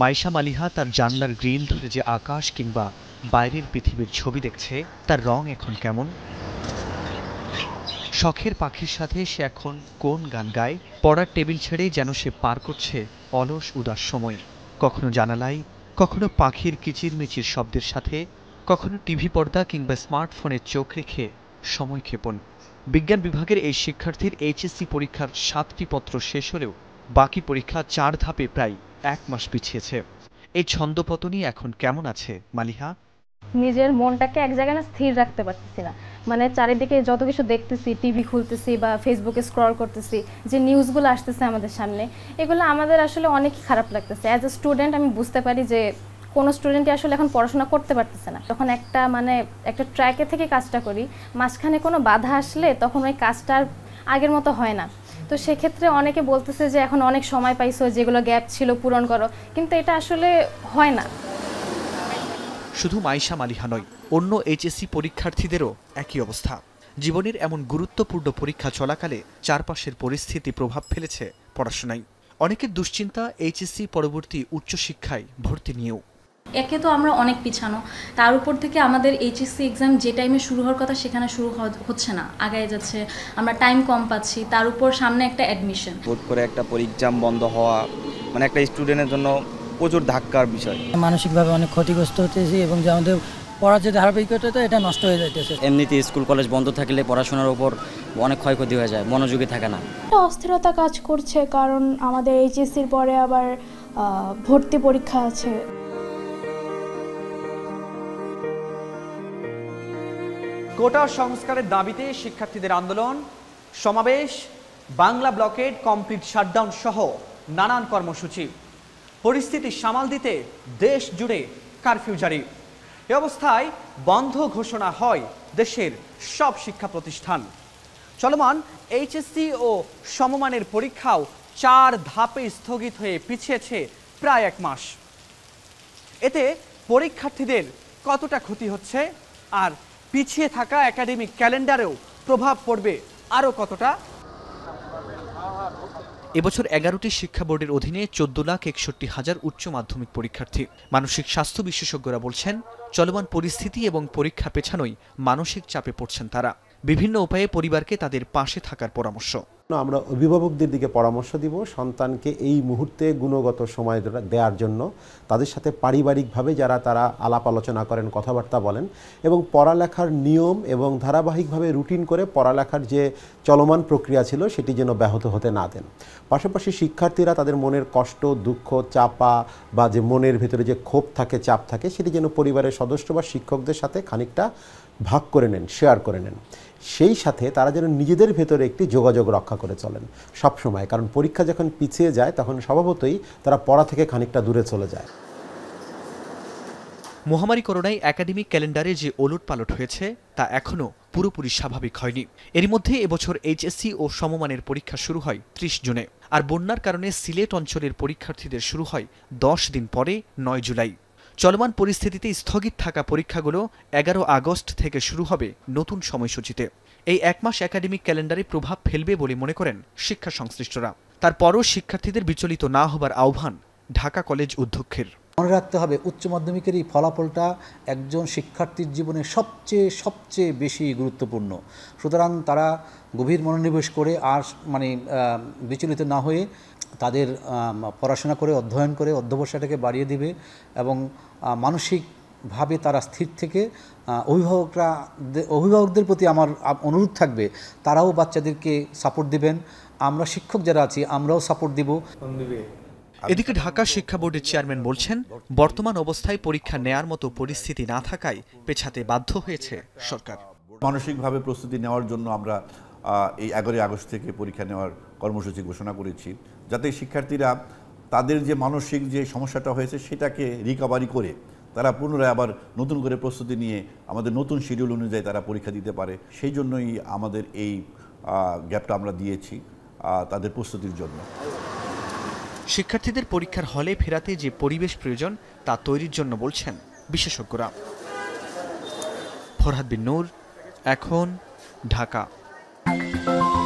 মাইশা মালিহা তার জানলার গ্রিল ধরে যে আকাশ কিংবা বাইরের পৃথিবীর ছবি দেখছে তার রং এখন কেমন শখের পাখির সাথে সে এখন কোন গান গায় পড়ার টেবিল ছেড়ে যেন সে পার করছে অলস উদাস সময় কখনো জানালাই কখনো পাখির কিচিরমিচির শব্দের সাথে কখনো টিভি পর্দা কিংবা স্মার্টফোনে চোখ রেখে সময় ক্ষেপণ বিজ্ঞান বিভাগের এই শিক্ষার্থীর এইচএসসি পরীক্ষার সাতটি পত্র শেষ হলেও বাকি পরীক্ষা চার ধাপে প্রায় এক মাস পিছিয়েছে এই ছন্দপতনই এখন কেমন আছে মালিহা নিজের মনটাকে এক জায়গায় না স্থির রাখতে পারতেছি না মানে চারিদিকে যত কিছু দেখতেছি টিভি খুলতেছি বা ফেসবুকে স্ক্রল করতেছি যে নিউজগুলো আসতেছে আমাদের সামনে এগুলো আমাদের আসলে অনেক খারাপ লাগতেছে অ্যাজ এ স্টুডেন্ট আমি বুঝতে পারি যে কোনো স্টুডেন্টই আসলে এখন পড়াশোনা করতে পারতেছে না তখন একটা মানে একটা ট্র্যাকে থেকে কাজটা করি মাঝখানে কোনো বাধা আসলে তখন ওই কাজটা আগের মতো হয় না তো সেক্ষেত্রে অনেকে বলতেছে যে এখন অনেক সময় পাইছো যেগুলো গ্যাপ ছিল পূরণ করো কিন্তু এটা আসলে হয় না শুধু মাইশা মালিহা নয় অন্য এইচএসসি পরীক্ষার্থীদেরও একই অবস্থা জীবনের এমন গুরুত্বপূর্ণ পরীক্ষা চলাকালে চারপাশের পরিস্থিতি প্রভাব ফেলেছে পড়াশোনায় অনেকের দুশ্চিন্তা এইচএসসি পরবর্তী উচ্চশিক্ষায় ভর্তি নিয়েও একে তো আমরা অনেক পিছানো তার উপর থেকে আমাদের এইচএসসি এক্সাম যে টাইমে শুরু হওয়ার কথা সেখানে শুরু হচ্ছে না আগায় যাচ্ছে আমরা টাইম কম পাচ্ছি তার উপর সামনে একটা অ্যাডমিশন বোধ করে একটা পরীক্ষাম বন্ধ হওয়া মানে একটা স্টুডেন্টের জন্য প্রচুর ধাক্কার বিষয় মানসিকভাবে অনেক ক্ষতিগ্রস্ত হতেছি এবং যে আমাদের পড়ার যে ধারাবাহিকতা এটা নষ্ট হয়ে যাইতেছে এমনিতে স্কুল কলেজ বন্ধ থাকলে পড়াশোনার উপর অনেক ক্ষয়ক্ষতি হয়ে যায় মনোযোগী থাকে না অস্থিরতা কাজ করছে কারণ আমাদের এইচএসসির পরে আবার ভর্তি পরীক্ষা আছে কোটা সংস্কারের দাবিতে শিক্ষার্থীদের আন্দোলন সমাবেশ বাংলা ব্লকেট কমপ্লিট শাটডাউন সহ নানান কর্মসূচি পরিস্থিতি সামাল দিতে দেশ জুড়ে কারফিউ জারি এ অবস্থায় বন্ধ ঘোষণা হয় দেশের সব শিক্ষা প্রতিষ্ঠান চলমান এইচএসসি ও সমমানের পরীক্ষাও চার ধাপে স্থগিত হয়ে পিছিয়েছে প্রায় এক মাস এতে পরীক্ষার্থীদের কতটা ক্ষতি হচ্ছে আর পিছিয়ে থাকা একাডেমিক ক্যালেন্ডারেও প্রভাব পড়বে আরও কতটা এবছর এগারোটি শিক্ষা বোর্ডের অধীনে চোদ্দ লাখ একষট্টি হাজার উচ্চ মাধ্যমিক পরীক্ষার্থী মানসিক স্বাস্থ্য বিশেষজ্ঞরা বলছেন চলমান পরিস্থিতি এবং পরীক্ষা পেছানোই মানসিক চাপে পড়ছেন তারা বিভিন্ন উপায়ে পরিবারকে তাদের পাশে থাকার পরামর্শ আমরা অভিভাবকদের দিকে পরামর্শ দিব সন্তানকে এই মুহূর্তে গুণগত সময় দেওয়ার জন্য তাদের সাথে পারিবারিকভাবে যারা তারা আলাপ আলোচনা করেন কথাবার্তা বলেন এবং পড়ালেখার নিয়ম এবং ধারাবাহিকভাবে রুটিন করে পড়ালেখার যে চলমান প্রক্রিয়া ছিল সেটি যেন ব্যাহত হতে না দেন পাশাপাশি শিক্ষার্থীরা তাদের মনের কষ্ট দুঃখ চাপা বা যে মনের ভেতরে যে ক্ষোভ থাকে চাপ থাকে সেটি যেন পরিবারের সদস্য বা শিক্ষকদের সাথে খানিকটা ভাগ করে নেন শেয়ার করে নেন সেই সাথে তারা যেন নিজেদের ভেতরে একটি যোগাযোগ রক্ষা করে চলেন সব সময় কারণ পরীক্ষা যখন পিছিয়ে যায় তখন স্বভাবতই তারা পড়া থেকে খানিকটা দূরে চলে যায় মহামারী করোনায় একাডেমিক ক্যালেন্ডারে যে ওলট পালট হয়েছে তা এখনও পুরোপুরি স্বাভাবিক হয়নি এর মধ্যে এবছর এইচএসসি ও সমমানের পরীক্ষা শুরু হয় ত্রিশ জুনে আর বন্যার কারণে সিলেট অঞ্চলের পরীক্ষার্থীদের শুরু হয় দশ দিন পরে নয় জুলাই চলমান পরিস্থিতিতে স্থগিত থাকা পরীক্ষাগুলো এগারো আগস্ট থেকে শুরু হবে নতুন সময়সূচিতে এই এক মাস একাডেমিক ক্যালেন্ডারে প্রভাব ফেলবে বলে মনে করেন শিক্ষা সংশ্লিষ্টরা তারপরও শিক্ষার্থীদের বিচলিত না হবার আহ্বান ঢাকা কলেজ অধ্যক্ষের মনে রাখতে হবে উচ্চ মাধ্যমিকের এই ফলাফলটা একজন শিক্ষার্থীর জীবনে সবচেয়ে সবচেয়ে বেশি গুরুত্বপূর্ণ সুতরাং তারা গভীর মনোনিবেশ করে আর মানে বিচলিত না হয়ে তাদের পড়াশোনা করে অধ্যয়ন করে অধ্যবসাটাকে বাড়িয়ে দিবে এবং মানসিকভাবে তারা স্থির থেকে অভিভাবকরা অভিভাবকদের প্রতি আমার অনুরোধ থাকবে তারাও বাচ্চাদেরকে সাপোর্ট দিবেন আমরা শিক্ষক যারা আছি আমরাও সাপোর্ট দিব এদিকে ঢাকা শিক্ষা বোর্ডের চেয়ারম্যান বলছেন বর্তমান অবস্থায় পরীক্ষা নেয়ার মতো পরিস্থিতি না থাকায় পেছাতে বাধ্য হয়েছে সরকার মানসিকভাবে প্রস্তুতি নেওয়ার জন্য আমরা এই এগারোই আগস্ট থেকে পরীক্ষা নেওয়ার কর্মসূচি ঘোষণা করেছি যাতে শিক্ষার্থীরা তাদের যে মানসিক যে সমস্যাটা হয়েছে সেটাকে রিকভারি করে তারা পুনরায় আবার নতুন করে প্রস্তুতি নিয়ে আমাদের নতুন শিডিউল অনুযায়ী তারা পরীক্ষা দিতে পারে সেই জন্যই আমাদের এই গ্যাপটা আমরা দিয়েছি তাদের প্রস্তুতির জন্য শিক্ষার্থীদের পরীক্ষার হলে ফেরাতে যে পরিবেশ প্রয়োজন তা তৈরির জন্য বলছেন বিশেষজ্ঞরা ফরহাদ বিন নূর এখন ঢাকা Bye.